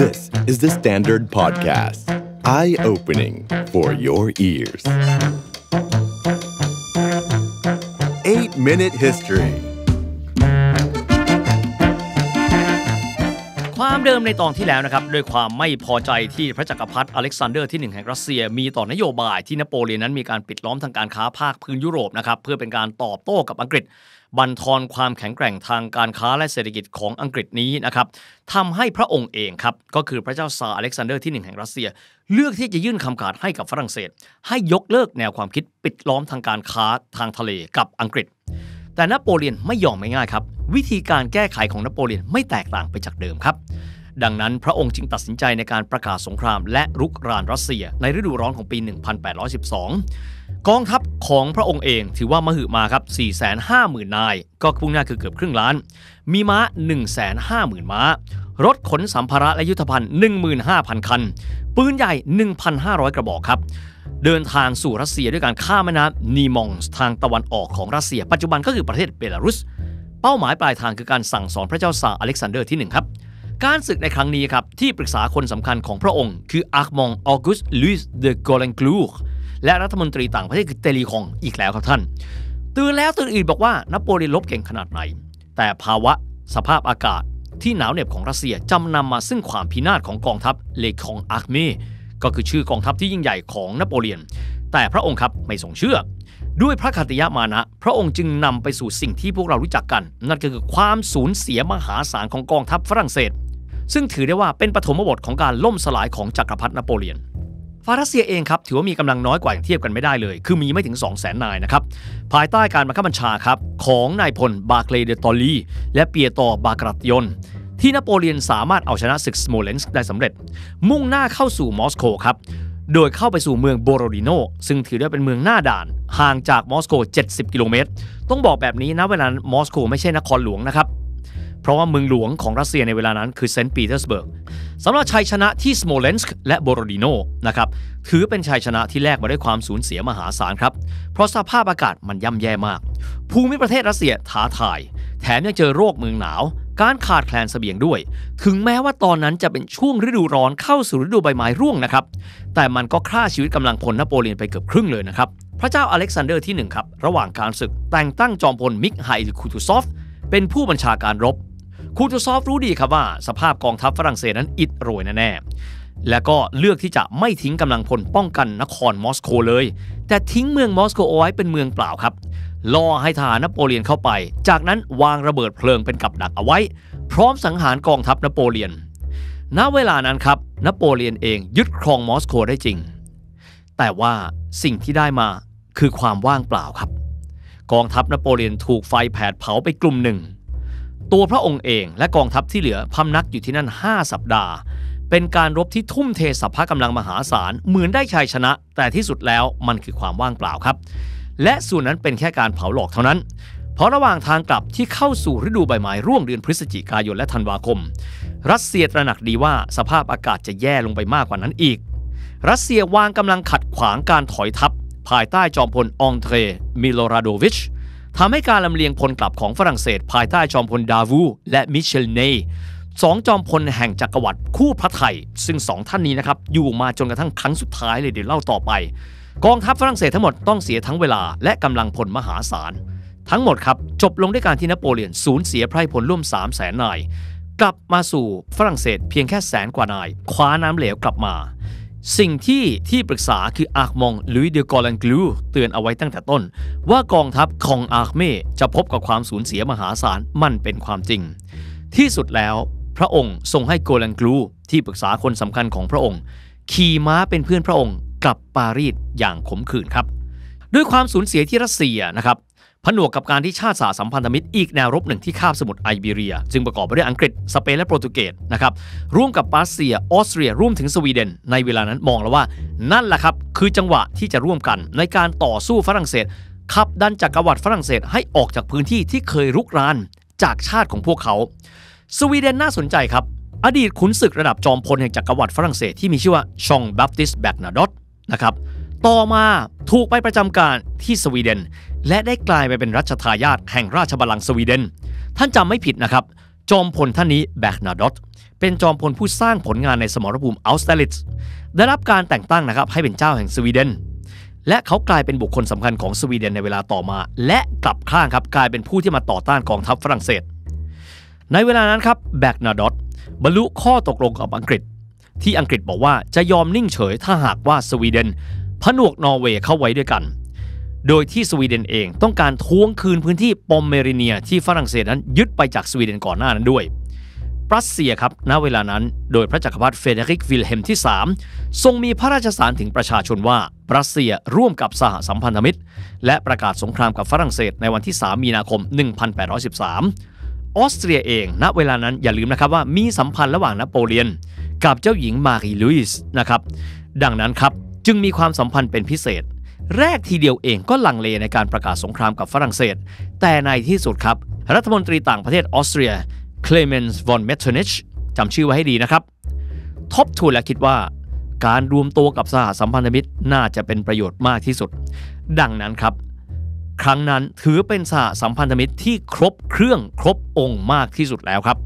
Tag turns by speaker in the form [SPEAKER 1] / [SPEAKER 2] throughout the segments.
[SPEAKER 1] This is the Standard Podcast. Eye-opening for your ears. 8 Minute History ความเดิมในตอนที่แล้วนะครับด้วยความไม่พอใจที่พระจักรพรรดิอเล็กซานเดอร์ที่หนึ่งแห่งรัสเซียมีต่อนโยบายที่นโปเลียนนั้นมีการปิดล้อมทางการค้าภาคพื้นยุโรปนะครับเพื่อเป็นการตอบโต้กับอังกฤษบั่นทอนความแข็งแกร่งทางการค้าและเศรษฐกิจของอังกฤษนี้นะครับทำให้พระองค์เองครับ ก็คือพระเจ้าซาอเล็กซานเดอร์ที่1แห่งรัสเซียเลือกที่จะยื่นคำขาดให้กับฝรั่งเศส ให้ยกเลิกแนวความคิดปิดล้อมทางการค้าทางทะเลกับอังกฤษ แต่นโปเลียนไม่ยอมง่ายๆครับ วิธีการแก้ไขของนโปเลียนไม่แตกต่างไปจากเดิมครับ ดังนั้นพระองค์จึงตัดสินใจในการประกาศสงคราม และรุกรานรัสเซีย ในฤดูร้อนของปี 1812กองทัพของพระองค์เองถือว่ามหึมาครับ 450,000 นาย ก็พุ่งหน้าคือเกือบครึ่งล้าน มีม้า 150,000 ม้า รถขนสัมภาระและยุทธภัณฑ์ 15,000 คัน ปืนใหญ่ 1,500 กระบอกครับ เดินทางสู่รัสเซียด้วยการข้ามแม่น้ำนีมองทางตะวันออกของรัสเซียปัจจุบันก็คือประเทศเบลารุส เป้าหมายปลายทางคือการสั่งสอนพระเจ้าซาอเล็กซานเดอร์ที่1ครับ การศึกในครั้งนี้ครับที่ปรึกษาคนสำคัญของพระองค์ คืออาร์มองออกุสลุยส์ เดโกลังกลูและรัฐมนตรีต่างประเทศคือเตลีคองอีกแล้วครับท่าน ตื่นแล้วตื่นอีกบอกว่านโปเลียนลบเก่งขนาดไหน แต่ภาวะสภาพอากาศ ที่หนาวเหน็บของรัสเซียจำนำมาซึ่งความพินาศของกองทัพเลคองอาร์เมก็คือชื่อกองทัพที่ยิ่งใหญ่ของนโปเลียน แต่พระองค์ครับไม่ทรงเชื่อ ด้วยพระคติยะมานะ พระองค์จึงนำไปสู่สิ่งที่พวกเรารู้จักกันนั่นก็คือความสูญเสียมหาศาลของกองทัพฝรั่งเศส ซึ่งถือได้ว่าเป็นปฐมบทของการล่มสลายของจักรพรรดินโปเลียนฟารัสเซียเองครับ ถือว่ามีกำลังน้อยกว่าอย่างเทียบกันไม่ได้เลย คือมีไม่ถึง2 0 0 0 0 0นายนะครับ ภายใต้การบังคับบัญชาครับ ของนายพลบาเคลเดตอลีและเปียตอบากรัตยนที่นโปเลียนสามารถเอาชนะศึกสโมเลนส์ได้สำเร็จ มุ่งหน้าเข้าสู่มอสโกครับ โดยเข้าไปสู่เมืองโบโรดิโนซึ่งถือได้เป็นเมืองหน้าด่านห่างจากมอสโก70กิโลเมตรต้องบอกแบบนี้นะเวลานมอสโกไม่ใช่นครหลวงนะครับเพราะว่าเมืองหลวงของรัสเซียในเวลานั้นคือเซนต์ปีเตอร์สเบิร์กสำหรับชัยชนะที่สโมเลนสก์และโบโรดิโนนะครับถือเป็นชัยชนะที่แลกมาด้วยความสูญเสียมหาศาลครับเพราะสภาพอากาศมันย่ำแย่มาก ภูมิประเทศรัสเซียท้าทาย แถมยังเจอโรคเมืองหนาว การขาดแคลนสเสบียงด้วย ถึงแม้ว่าตอนนั้นจะเป็นช่วงฤดูร้อนเข้าสู่ฤดูใบไม้ร่วงนะครับแต่มันก็ฆ่าชีวิตกำลังพลนโปเลียนไปเกือบครึ่งเลยนะครับพระเจ้าอเล็กซานเดอร์ที่1ครับระหว่างการศึกแต่งตั้งจอมพลมิกไฮคูตูซอฟเป็นผู้บัญชาการรบคูตูซอฟรู้ดีครับว่าสภาพกองทัพฝรั่งเศสนั้นอิดโรยแน่ๆ และก็เลือกที่จะไม่ทิ้งกำลังพลป้องกันนครมอสโกเลย แต่ทิ้งเมืองมอสโกเอาไว้เป็นเมืองเปล่าครับล่อให้ทหารนโปเลียนเข้าไป จากนั้นวางระเบิดเพลิงเป็นกับดักเอาไว้ พร้อมสังหารกองทัพนโปเลียน ณ เวลานั้นครับนโปเลียนเองยึดครองมอสโกได้จริง แต่ว่าสิ่งที่ได้มาคือความว่างเปล่าครับ กองทัพนโปเลียนถูกไฟแผดเผาไปกลุ่มหนึ่งตัวพระองค์เอง และกองทัพที่เหลือพำนักอยู่ที่นั่น 5 สัปดาห์ เป็นการรบที่ทุ่มเทสัพพะกำลังมหาศาลเหมือนได้ชัยชนะ แต่ที่สุดแล้วมันคือความว่างเปล่าครับ และส่วนนั้นเป็นแค่การเผาหลอกเท่านั้นเพราะระหว่างทางกลับที่เข้าสู่ฤดูใบไม้ร่วงเดือนพฤศจิกายนและธันวาคม รัสเซียตระหนักดีว่าสภาพอากาศจะแย่ลงไปมากกว่านั้นอีก รัสเซียวางกำลังขัดขวางการถอยทัพ ภายใต้จอมพลองเทรมิโลราโดวิชทำให้การลำเลียงพลกลับของฝรั่งเศสภายใต้จอมพลดาวู และมิเชลเนสองจอมพลแห่งจักรวรรดิคู่พระไทยซึ่งสองท่านนี้นะครับอยู่มาจนกระทั่งครั้งสุดท้ายเลยเดี๋ยวเล่าต่อไป กองทัพฝรั่งเศสทั้งหมดต้องเสียทั้งเวลาและกำลังพลมหาศาลทั้งหมดครับจบลงด้วยการที่นโปเลียนสูญเสียไพร่พลร่วม3 0 0แสนนาย กลับมาสู่ฝรั่งเศสเพียงแค่แสนกว่านาย คว้าน้ำเหลวกลับมาสิ่งที่ที่ปรึกษาคืออาร์มองลุยเดอกอลันกลูเตือนเอาไว้ตั้งแต่ต้น ว่ากองทัพของอาร์คเม่จะพบกับความสูญเสียมหาศาล มันเป็นความจริง ที่สุดแล้วพระองค์ทรงให้โกลันกลูที่ปรึกษาคนสำคัญของพระองค์ ขี่ม้าเป็นเพื่อนพระองค์กลับปารีสอย่างขมขื่นครับ ด้วยความสูญเสียที่รัสเซียนะครับผนวกกับการที่ชาติสาสัมพันธมิตรอีกแนวรบหนึ่งที่คาบสมุทรไอเบีเรียจึงประกอบไปด้วยอังกฤษสเปน และโปรตุเกสนะครับร่วมกับปาเซียออสเตรียร่วมถึงสวีเดนในเวลานั้นมองแล้วว่า นั่นแหละครับคือจังหวะที่จะร่วมกันในการต่อสู้ฝรั่งเศสขับดันจักรวรรดิฝรั่งเศสให้ออกจากพื้นที่ที่เคยรุกรานจากชาติของพวกเขา สวีเดนน่าสนใจครับ อดีตขุนศึกระดับจอมพลแห่งจักรวรรดิฝรั่งเศส ที่มีชื่อว่าชองบัฟติสแบกนาดอตนะครับต่อมาถูกไปประจำการที่สวีเดน และได้กลายไปเป็นรัชทายาทแห่งราชบัลลังก์สวีเดน ท่านจำไม่ผิดนะครับ จอมพลท่านนี้แบกนาดอตเป็นจอมพลผู้สร้างผลงานในสมรภูมิอัลสเตลิตได้รับการแต่งตั้งนะครับให้เป็นเจ้าแห่งสวีเดน และเขากลายเป็นบุคคลสำคัญของสวีเดนในเวลาต่อมา และกลับข้างครับกลายเป็นผู้ที่มาต่อต้านกองทัพฝรั่งเศส ในเวลานั้นครับแบกนาดอตบรรลุข้อตกลงกับอังกฤษ ที่อังกฤษบอกว่าจะยอมนิ่งเฉยถ้าหากว่าสวีเดนผนวกนอร์เวย์เข้าไว้ด้วยกัน โดยที่สวีเดนเองต้องการทวงคืนพื้นที่ปอมเมริเนียที่ฝรั่งเศสนั้นยึดไปจากสวีเดนก่อนหน้านั้นด้วยรัสเซียครับณเวลานั้น โดยพระจักรพรรดิเฟเดริกวิลเฮมที่ 3 ทรงมีพระราชสารถึงประชาชนว่ารัสเซียร่วมกับสหสัมพันธมิตร และประกาศสงครามกับฝรั่งเศสในวันที่ 3 มีนาคม 1813ออสเตรียเอง ณเวลานั้นอย่าลืมนะครับว่ามีสัมพันธ์ระหว่างนโปเลียนกับเจ้าหญิงมารีลุยส์นะครับ ดังนั้นครับจึงมีความสัมพันธ์เป็นพิเศษ แรกทีเดียวเองก็ลังเลในการประกาศสงครามกับฝรั่งเศส แต่ในที่สุดครับรัฐมนตรีต่างประเทศออสเตรียเคลเมนส์วอนเมทเทนิชจำชื่อไว้ให้ดีนะครับ ทบทวนและคิดว่าการรวมตัวกับสหสัมพันธมิตรน่าจะเป็นประโยชน์มากที่สุด ดังนั้นครับ ครั้งนั้นถือเป็นสหสัมพันธมิตรที่ครบเครื่องครบองค์มากที่สุดแล้วครับ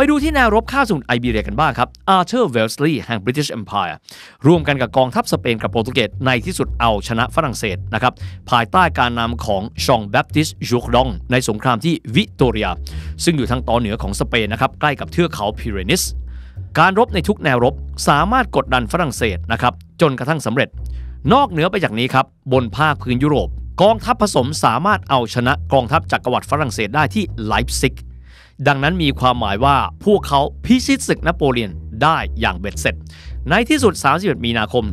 [SPEAKER 1] ไปดูที่แนวรบข้าศึกไอเบียกันบ้างครับ อาร์เธอร์เวลสลีย์แห่งบริเตนอ m มพายร่วมกันกับกองทัพสเปนกับโปรตุเกสในที่สุดเอาชนะฝรั่งเศสนะครับภายใต้การนำของชองแบปติสยูกดองในสงครามที่วิตอเรีย ซึ่งอยู่ทางตอนเหนือของสเปนนะครับใกล้กับเทือกเขาพิเรนิสการรบในทุกแนวรบสามารถกดดันฝรั่งเศสนะครับจนกระทั่งสำเร็จ นอกเหนือไปจากนี้ครับบนภาคพื้นยุโรปกองทัพผสมสามารถเอาชนะกองทัพจักรวรรดิฝรั่งเศสได้ที่ไลป์ซิกดังนั้นมีความหมายว่าพวกเขาพิชิตศึกนโปเลียนได้อย่างเบ็ดเสร็จ ในที่สุด 31 มีนาคม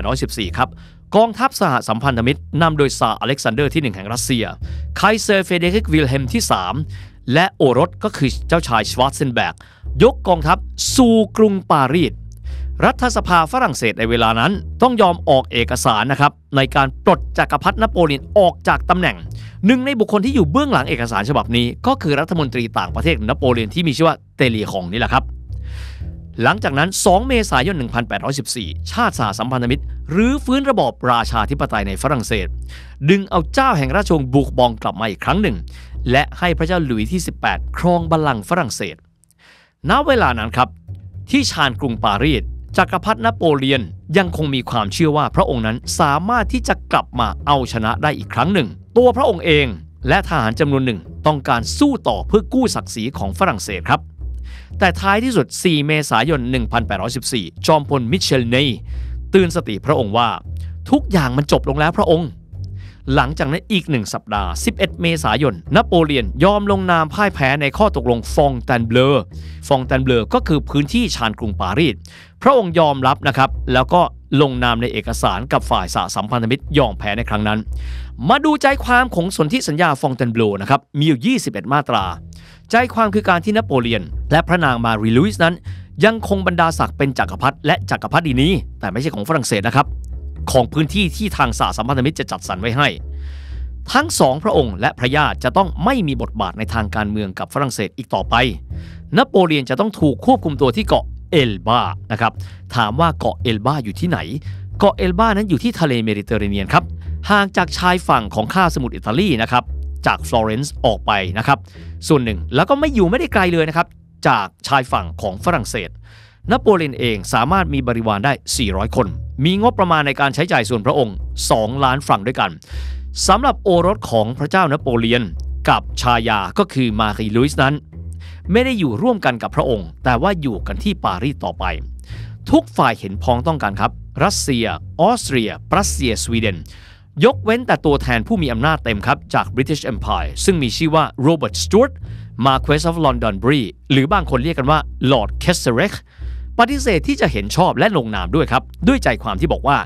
[SPEAKER 1] 1814 ครับกองทัพสหสัมพันธมิตร นำโดยซาอเล็กซานเดอร์ที่ 1 แห่งรัสเซียไคเซอร์เฟเดริกวิลเฮมที่ 3 และโอรสก็คือเจ้าชายชวาร์เซนแบก ยกกองทัพสู่กรุงปารีสรัฐสภาฝรั่งเศสในเวลานั้นต้องยอมออกเอกสารนะครับในการปลดจักรพรรดินโปเลียนออกจากตำแหน่ง หนึ่งในบุคคลที่อยู่เบื้องหลังเอกสารฉบับนี้ก็คือรัฐมนตรีต่างประเทศนโปเลียนที่มีชื่อว่าเตลีของนี่แหละครับ หลังจากนั้น 2 เมษายน 1814 ชาติสาสัมพันธมิตร หรือฟื้นระบอบราชาธิปไตยในฝรั่งเศส ดึงเอาเจ้าแห่งราชวงศ์บุกบองกลับมาอีกครั้งหนึ่ง และให้พระเจ้าหลุยที่ 18ครองบัลลังก์ฝรั่งเศส ณเวลานั้นครับที่ชานกรุงปารีสจักรพรรดินโปเลียนยังคงมีความเชื่อว่าพระองค์นั้นสามารถที่จะกลับมาเอาชนะได้อีกครั้งหนึ่ง ตัวพระองค์เองและทหารจำนวนหนึ่งต้องการสู้ต่อเพื่อกู้ศักดิ์ศรีของฝรั่งเศสครับ แต่ท้ายที่สุด 4 เมษายน 1814 จอมพลมิเชลเนย์ตื่นสติพระองค์ว่า ทุกอย่างมันจบลงแล้วพระองค์หลังจากนั้นอีกหนึ่งสัปดาห์ 11 เมษายน นโปเลียนยอมลงนามพ่ายแพ้ในข้อตกลงฟองแตนเบลอฟองแตนเบลอก็คือพื้นที่ชานกรุงปารีส พระองค์ยอมรับนะครับแล้วก็ลงนามในเอกสารกับฝ่ายสาสัมพันธมิตรยอมแพ้ในครั้งนั้น มาดูใจความของสนธิสัญญาฟองแตนเบลอนะครับ มีอยู่ 21 มาตรา ใจความคือการที่นโปเลียนและพระนางมารีลุยส์นั้น ยังคงบรรดาศักดิ์เป็นจกักรพรรดิและจกักรพรรดินี้แต่ไม่ใช่ของฝรั่งเศสนะครับของพื้นที่ที่ทางสาสัมพันธมิตรจะจัดสรรไว้ให้ ทั้งสองพระองค์และพระญาติ จะต้องไม่มีบทบาทในทางการเมืองกับฝรั่งเศสอีกต่อไป นโปเลียนจะต้องถูกควบคุมตัวที่เกาะเอลบา นะครับ ถามว่าเกาะเอลบาอยู่ที่ไหน เกาะเอลบานั้นอยู่ที่ทะเลเมดิเตอร์เรเนียนครับ ห่างจากชายฝั่งของค้าสมุทรอิตาลีนะครับ จากฟลอเรนซ์ออกไปนะครับ ส่วนหนึ่งแล้วก็ไม่อยู่ไม่ได้ไกลเลยนะครับ จากชายฝั่งของฝรั่งเศส นโปเลียนเองสามารถมีบริวารได้ 400 คนมีงบประมาณในการใช้จ่ายส่วนพระองค์ 2 ล้านฟรังด้วยกัน สำหรับโอรสของพระเจ้านโปเลียนกับชายาก็คือมารีลุยส์นั้น ไม่ได้อยู่ร่วมกันกับพระองค์ แต่ว่าอยู่กันที่ปารีสต่อไป ทุกฝ่ายเห็นพ้องต้องกันครับ รัสเซีย ออสเตรีย ปรัสเซีย สวีเดน ยกเว้นแต่ตัวแทนผู้มีอำนาจเต็มครับจาก British Empire ซึ่งมีชื่อว่าโรเบิร์ต สจวตมาร์เควสออฟลอนดอนบรี หรือบางคนเรียกกันว่าลอร์ดเคสเซเร็กปฏิเสธที่จะเห็นชอบและลงนามด้วยครับ ด้วยใจความที่บอกว่า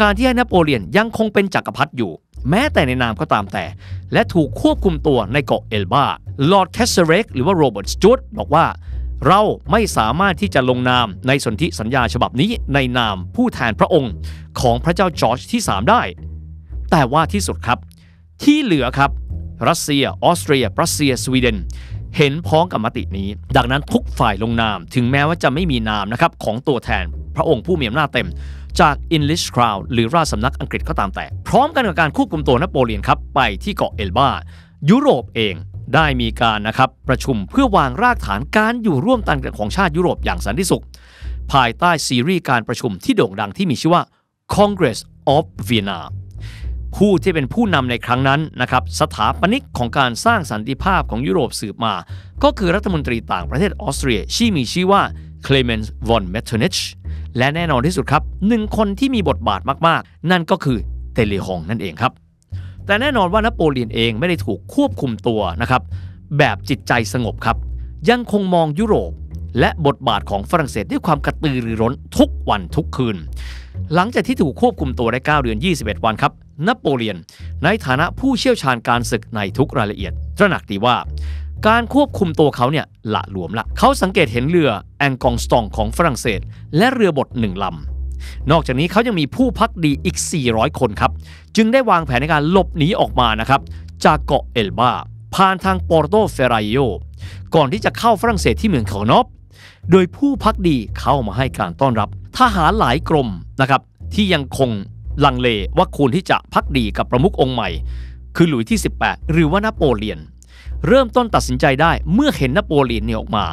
[SPEAKER 1] การที่ให้นโปเลียนยังคงเป็นจกักรพรรดิอยู่ แม้แต่ในนามก็ตามแต่ และถูกควบคุมตัวในเกาะเอลบาลอร์ดแคสเซเรกหรือว่าโรเบิร์ตสจูดบอกว่า เราไม่สามารถที่จะลงนามในสนธิสัญญาฉบับนี้ในนามผู้แทนพระองค์ของพระเจ้าจอร์จที่ 3 ได้ แต่ว่าที่สุดครับ ที่เหลือครับ รัสเซียออสเตรีย ปรัสเซีย สวีเดนเห็นพ้องกับมตินี้ ดังนั้นทุกฝ่ายลงนาม ถึงแม้ว่าจะไม่มีนามนะครับของตัวแทนพระองค์ผู้มีอำนาจเต็ม จาก English Crown หรือราชสำนักอังกฤษก็ตามแต่ พร้อมกันกับการควบคุมตัวนโปเลียนครับ ไปที่เกาะเอลบายุโรปเองได้มีการนะครับ ประชุมเพื่อวางรากฐานการอยู่ร่วมกันของชาติยุโรปอย่างสันติสุข ภายใต้ซีรีส์การประชุมที่โด่งดังที่มีชื่อว่า Congress of Vienna ผู้ที่เป็นผู้นำในครั้งนั้นนะครับสถาปนิกของการสร้างสันติภาพของยุโรปสืบมา ก็คือรัฐมนตรีต่างประเทศออสเตรียชี่มีชื่อว่าเคลเมนส์วอนเมทเทนิชและแน่นอนที่สุดครับหนึ่งคนที่มีบทบาทมากๆ นั่นก็คือเตเลฮองนั่นเองครับ แต่แน่นอนว่านโปเลียนเองไม่ได้ถูกควบคุมตัวนะครับแบบจิตใจสงบครับยังคงมองยุโรป และบทบาทของฝรั่งเศสด้วยความกระตือรือร้นทุกวันทุกคืน หลังจากที่ถูกควบคุมตัวได้ 9 เดือน 21 วันครับนโปเลียนในฐานะผู้เชี่ยวชาญการศึกในทุกรายละเอียด ตระหนักดีว่า การควบคุมตัวเขาเนี่ยละหลวมละ เขาสังเกตเห็นเรือแองกองสตองของฝรั่งเศสและเรือบดหนึ่งลำ นอกจากนี้เขายังมีผู้พักดีอีก 400 คนครับ จึงได้วางแผนในการ หลบหนีออกมานะครับจากเกาะเอลบาผ่านทางปอร์โตเฟรายโยก่อนที่จะเข้าฝรั่งเศสที่เมืองเขานอบโดยผู้พักดีเข้ามาให้การต้อนรับทหารหลายกรมนะครับที่ยังคงลังเลว่าควรที่จะพักดีกับประมุของค์ใหม่ คือหลุยที่ 18 หรือว่านโปเลียน เริ่มต้นตัดสินใจได้เมื่อเห็นนโปเลียนเนี่ยออกมา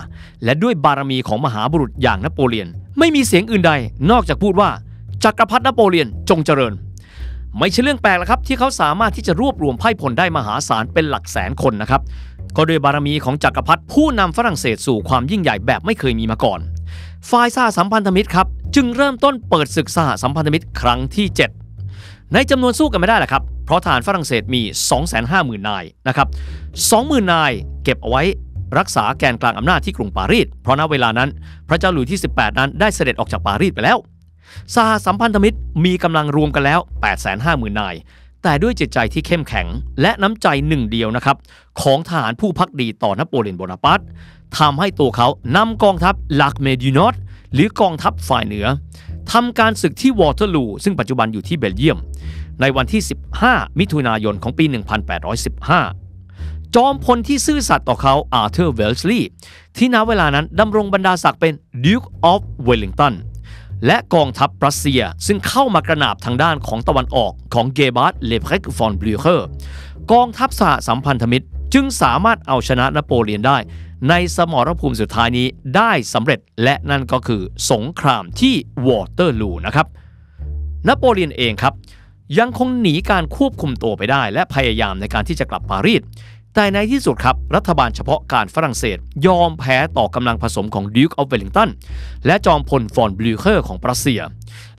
[SPEAKER 1] และด้วยบารมีของมหาบุรุษอย่างนโปเลียน ไม่มีเสียงอื่นใดนอกจากพูดว่าจักรพรรดินโปเลียนจงเจริญ ไม่ใช่เรื่องแปลกแล้วครับที่เขาสามารถที่จะรวบรวมไพ่ผลได้มหาศาลเป็นหลักแสนคนนะครับ ก็ด้วยบารมีของจักรพรรดิผู้นำฝรั่งเศสสู่ความยิ่งใหญ่แบบไม่เคยมีมาก่อนฝ่ายซาสัมพันธมิตรครับจึงเริ่มต้นเปิดศึกสหสัมพันธมิตรครั้งที่ 7 ในจำนวนสู้กันไม่ได้แหละครับ เพราะทหารฝรั่งเศสมี 250,000 นายนะครับ 20,000 นายเก็บเอาไว้รักษาแกนกลางอำนาจที่กรุงปารีส เพราะณเวลานั้นพระเจ้าหลุยที่ 18 นั้นได้เสด็จออกจากปารีสไปแล้ว สหสัมพันธมิตรมีกำลังรวมกันแล้ว 850,000 นาย แต่ด้วยจิตใจที่เข้มแข็งและน้ำใจหนึ่งเดียวนะครับของทหารผู้พักดีต่อนโปเลียนโบนาปาร์ตทำให้ตัวเขานำกองทัพลักเมดิโนตหรือกองทัพฝ่ายเหนือทำการศึกที่วอเตอร์ลูซึ่งปัจจุบันอยู่ที่เบลเยียม ในวันที่ 15 มิถุนายนของปี 1815 จอมพลที่ซื่อสัตย์ต่อเขาอาร์เธอร์เวลส์ลีย์ที่นาเวลานั้นดำรงบรรดาศักดิ์เป็น Duke of Wellington และกองทัพรัสเซียซึ่งเข้ามากระนาบทางด้านของตะวันออกของเกบาร์ดเลเพรกฟอนบลูเคอร์กองทัพสหสัมพันธมิตรจึงสามารถเอาชนะนโปเลียนได้ในสมรภูมิสุดท้ายนี้ได้สำเร็จและนั่นก็คือสงครามที่วอเตอร์ลูนะครับนโปเลียนเองครับ ยังคงหนีการควบคุมตัวไปได้และพยายามในการที่จะกลับปารีสแต่ในที่สุดครับรัฐบาลเฉพาะการฝรั่งเศสยอมแพ้ต่อกำลังผสมของดิวกออฟเวลลิงตัน และจอมพลฟอนบลูเคอร์ของปรัสเซีย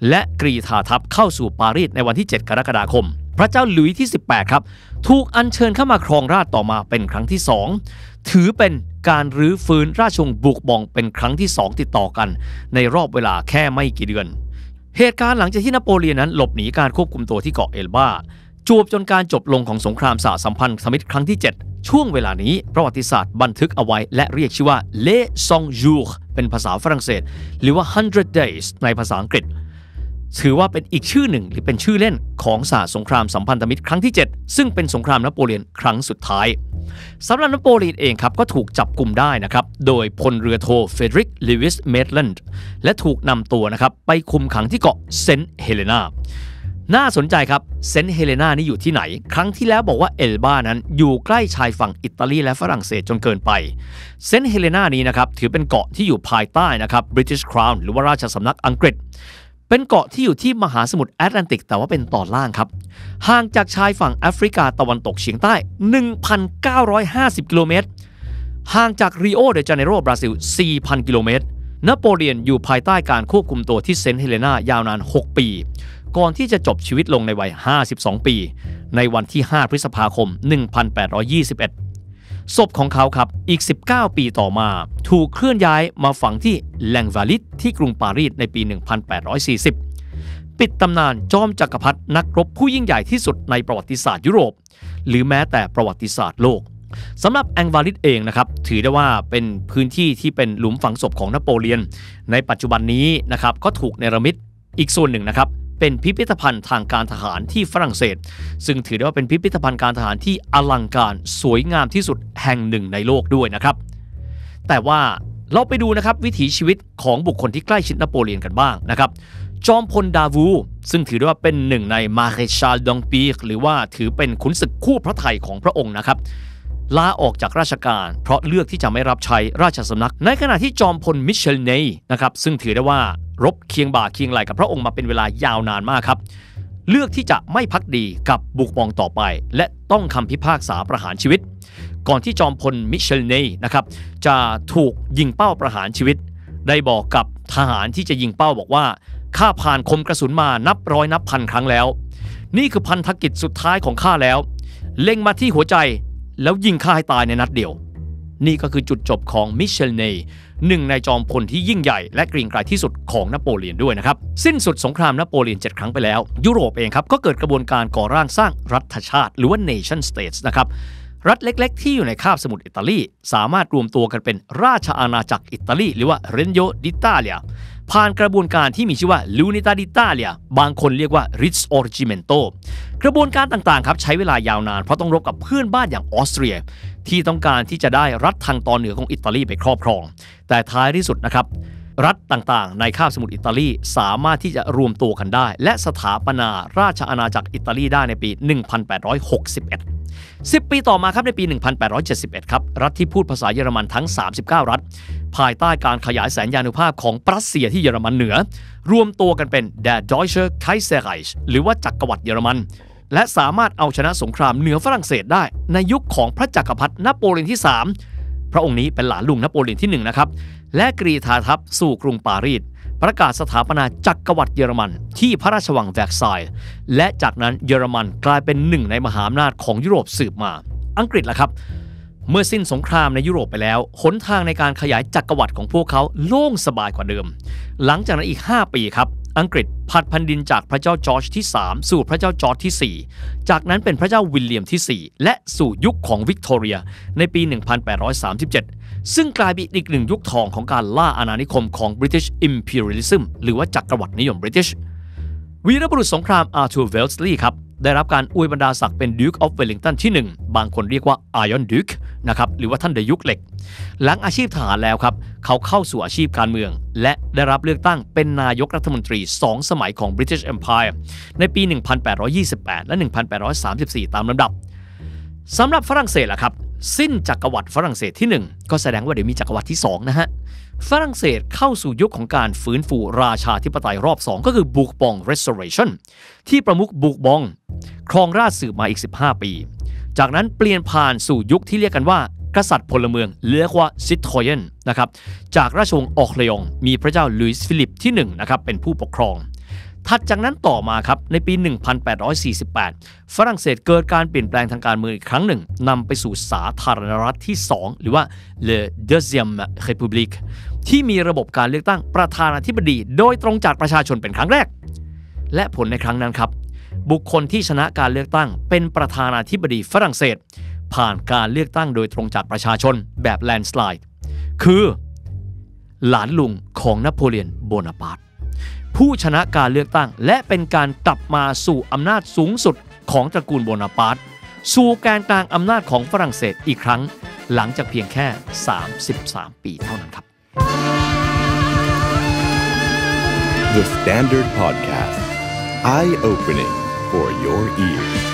[SPEAKER 1] และกรีธาทัพเข้าสู่ปารีสในวันที่ 7 กรกฎาคมพระเจ้าหลุยที่ 18 ครับ ถูกอัญเชิญเข้ามาครองราชต่อมาเป็นครั้งที่ 2 ถือเป็นการรื้อฟื้นราชวงศ์บุกบองเป็นครั้งที่ 2 ติดต่อกัน ในรอบเวลาแค่ไม่กี่เดือน เหตุการณ์หลังจากที่นโปเลียนนั้นหลบหนีการควบคุมตัวที่เกาะเอลบาจวบจนการจบลงของสงครามสาสัมพันธ์สมิตรครั้งที่ 7 ช่วงเวลานี้ประวัติศาสตร์บันทึกเอาไว้และเรียกชื่อว่าเลซองยูเป็นภาษาฝรั่งเศส หรือว่า100 days ในภาษาอังกฤษถือว่าเป็นอีกชื่อหนึ่งหรือเป็นชื่อเล่นของศาสตร์สงครามสัมพันธมิตร ครั้งที่ 7 ซึ่งเป็นสงครามนโปเลียนครั้งสุดท้ายสำหรับนโปเลียนเองครับก็ถูกจับกลุ่มได้นะครับโดยพลเรือโทเฟดริกลิวิสเมดแลนด์ และถูกนำตัวนะครับไปคุมขังที่เกาะเซนต์เฮเลนาน่าสนใจครับเซนต์เฮเลนานี่อยู่ที่ไหน ครั้งที่แล้วบอกว่าเอลบานั้น อยู่ใกล้ชายฝั่งอิตาลีและฝรั่งเศสจนเกินไปเซนต์เฮเลนานี้นะครับถือเป็นเกาะที่อยู่ภายใต้นะครับบริ t ิชคราวน์หรือว่าราชสำนักอังกฤษเป็นเกาะที่อยู่ที่มหาสมุทรแอตแลนติกแต่ว่าเป็นตอนล่างครับ ห่างจากชายฝั่งแอฟริกาตะวันตกเฉียงใต้ 1,950 กิโลเมตรห่างจากริโอเดจาเนโรบราซิล 4,000 กิโลเมตรนโปเลียนอยู่ภายใต้การควบคุมตัวที่เซนต์เฮเลนายาวนาน 6 ปี ก่อนที่จะจบชีวิตลงในวัย 52 ปี ในวันที่ 5 พฤษภาคม 1821ศพของเขาครับ อีก 19 ปีต่อมา ถูกเคลื่อนย้ายมาฝังที่แลงวาลิต ที่กรุงปารีสในปี 1840 ปิดตำนานจอมจักรพรรดินักรบผู้ยิ่งใหญ่ที่สุดในประวัติศาสตร์ยุโรป หรือแม้แต่ประวัติศาสตร์โลกสำหรับแองวาลิตเองนะครับ ถือได้ว่าเป็นพื้นที่ที่เป็นหลุมฝังศพของนโปเลียน ในปัจจุบันนี้นะครับก็ถูกเนรมิตอีกส่วนหนึ่งนะครับเป็นพิพิธภัณฑ์ทางการทหารที่ฝรั่งเศส ซึ่งถือได้ว่าเป็นพิพิธภัณฑ์การทหารที่อลังการสวยงามที่สุดแห่งหนึ่งในโลกด้วยนะครับ แต่ว่าเราไปดูนะครับวิถีชีวิตของบุคคลที่ใกล้ชิดนโปเลียนกันบ้างนะครับจอมพลดาวู ซึ่งถือได้ว่าเป็นหนึ่งในมาเรชาลดองปีกหรือว่าถือเป็นขุนศึกคู่พระไทยของพระองค์นะครับลาออกจากราชการ เพราะเลือกที่จะไม่รับใช้ราชสำนัก ในขณะที่จอมพลมิเชลเนย์นะครับซึ่งถือได้ว่ารบเคียงบ่าเคียงไหลกับพระองค์มาเป็นเวลายาวนานมากครับเลือกที่จะไม่พักดีกับบุกมองต่อไป และต้องคำพิพากษาประหารชีวิต ก่อนที่จอมพลมิเชลเนย์นะครับจะถูกยิงเป้าประหารชีวิต ได้บอกกับทหารที่จะยิงเป้าบอกว่าข้าผ่านคมกระสุนมานับร้อยนับพันครั้งแล้ว นี่คือพันธกิจสุดท้ายของข้าแล้ว เล็งมาที่หัวใจแล้วยิงค่าให้ตายในนัดเดียว นี่ก็คือจุดจบของมิเชลเนย์หนึ่งในจอมพลที่ยิ่งใหญ่และกรีงไกรที่สุดของนโปเลียนด้วยนะครับ สิ้นสุดสงครามนโปเลียน7 ครั้งไปแล้ว ยุโรปเองครับก็เกิดกระบวนการก่อร่างสร้างรัฐชาติ หรือว่า nation states นะครับ รัฐเล็กๆ ที่อยู่ในคาบสมุทรอิตาลีสามารถรวมตัวกันเป็นราชอาณาจักรอิตาลี หรือว่าเรนโยดิตาเลียผ่านกระบวนการที่มีชื่อว่าลูนิตาดิตาเลียบางคนเรียกว่าริชออริจิเมนโตกระบวนการต่าง ๆ ครับใช้เวลายาวนานเพราะต้องรบกับเพื่อนบ้านอย่างออสเตรีย ที่ต้องการที่จะได้รัฐทางตอนเหนือของอิตาลีไปครอบครอง แต่ท้ายที่สุดนะครับรัฐต่างๆ ในคาบสมุทรอิตาลีสามารถที่จะรวมตัวกันได้ และสถาปนา ราชอาณาจักรอิตาลีได้ในปี 1861 10 ปีต่อมาครับในปี 1871 ครับ รัฐที่พูดภาษาเยอรมันทั้ง 39 รัฐ ภายใต้การขยายแสนยานุภาพของปรัสเซียที่เยอรมันเหนือ รวมตัวกันเป็น Der Deutsche Kaiserreich หรือว่าจักรวรรดิเยอรมัน และสามารถเอาชนะสงครามเหนือฝรั่งเศสได้ ในยุคของพระจักรพรรดินโปเลียนที่3พระองค์นี้เป็นหลานลุงนโปเลียนที่1นนะครับ และกรีธาทัพสู่กรุงปารีสประกาศสถาปนาจักรวรรดิเยอรมันที่พระราชวังแวร์ซาย และจากนั้นเยอรมันกลายเป็นหนึ่งในมหาอำนาจของยุโรปสืบมา อังกฤษล่ะครับ เมื่อสิ้นสงครามในยุโรปไปแล้ว หนทางในการขยายจักรวรรดิของพวกเขาโล่งสบายกว่าเดิม หลังจากนั้นอีก 5 ปีครับอังกฤษผัดพันดินจากพระเจ้าจอร์จที่ 3 สู่พระเจ้าจอร์จที่ 4 จากนั้นเป็นพระเจ้าวิลเลียมที่ 4 และสู่ยุคของวิกตอเรีย ในปี 1837 ซึ่งกลายเป็นอีกหนึ่งยุคทองของการล่าอาณานิคมของ British Imperialism หรือว่าจักรวรรดินิยมบริเตนวีรบุรุษสงครามอาร์ทูเวลส์ลีย์ครับได้รับการอวยบรรดาศักดิ์เป็น Duke of Wellington ที่ 1 บางคนเรียกว่า Iron Duke นะครับ หรือว่าท่านเดยุกเหล็ก หลังอาชีพทหารแล้วครับ เขาเข้าสู่อาชีพการเมือง และได้รับเลือกตั้งเป็นนายกรัฐมนตรี 2 สมัยของ British Empire ในปี 1828 และ 1834 ตามลำดับ สำหรับฝรั่งเศสล่ะครับ สิ้นจักรวรรดิฝรั่งเศสที่ 1 ก็แสดงว่าเดี๋ยวมีจักรวรรดิที่ 2 นะฮะฝรั่งเศสเข้าสู่ยุคของการฟื้นฟูราชาธิปไตยรอบ 2 ก็คือบุกบอง restoration ที่ประมุขบุกบองครองราชสืบมาอีก 15 ปี จากนั้นเปลี่ยนผ่านสู่ยุคที่เรียกกันว่า กษัตริย์พลเมืองเรียกว่าซิทโทเยนนะครับจากราชวงศ์ออกเลองมีพระเจ้าลุยส์ฟิลิปที่1นะครับเป็นผู้ปกครองถัดจากนั้นต่อมาครับในปี 1848 ฝรั่งเศสเกิดการเปลี่ยนแปลงทางการเมืองอีกครั้งหนึ่งนำไปสู่สาธารณรัฐที่ 2 หรือว่า Le Deuxième République ที่มีระบบการเลือกตั้งประธานาธิบดีโดยตรงจากประชาชนเป็นครั้งแรก และผลในครั้งนั้นครับบุคคลที่ชนะการเลือกตั้งเป็นประธานาธิบดีฝรั่งเศสผ่านการเลือกตั้งโดยตรงจากประชาชนแบบแลนด์สไลด์คือ หลานลุงของนโปเลียนโบนาปาร์ตผู้ชนะการเลือกตั้งและเป็นการกลับมาสู่อำนาจสูงสุดของตระกูลโบนาปาร์ตสู่การกลางอำนาจของฝรั่งเศสอีกครั้งหลังจากเพียงแค่ 33 ปีเท่านั้นครับ The Standard Podcast Eye Opening for Your Ears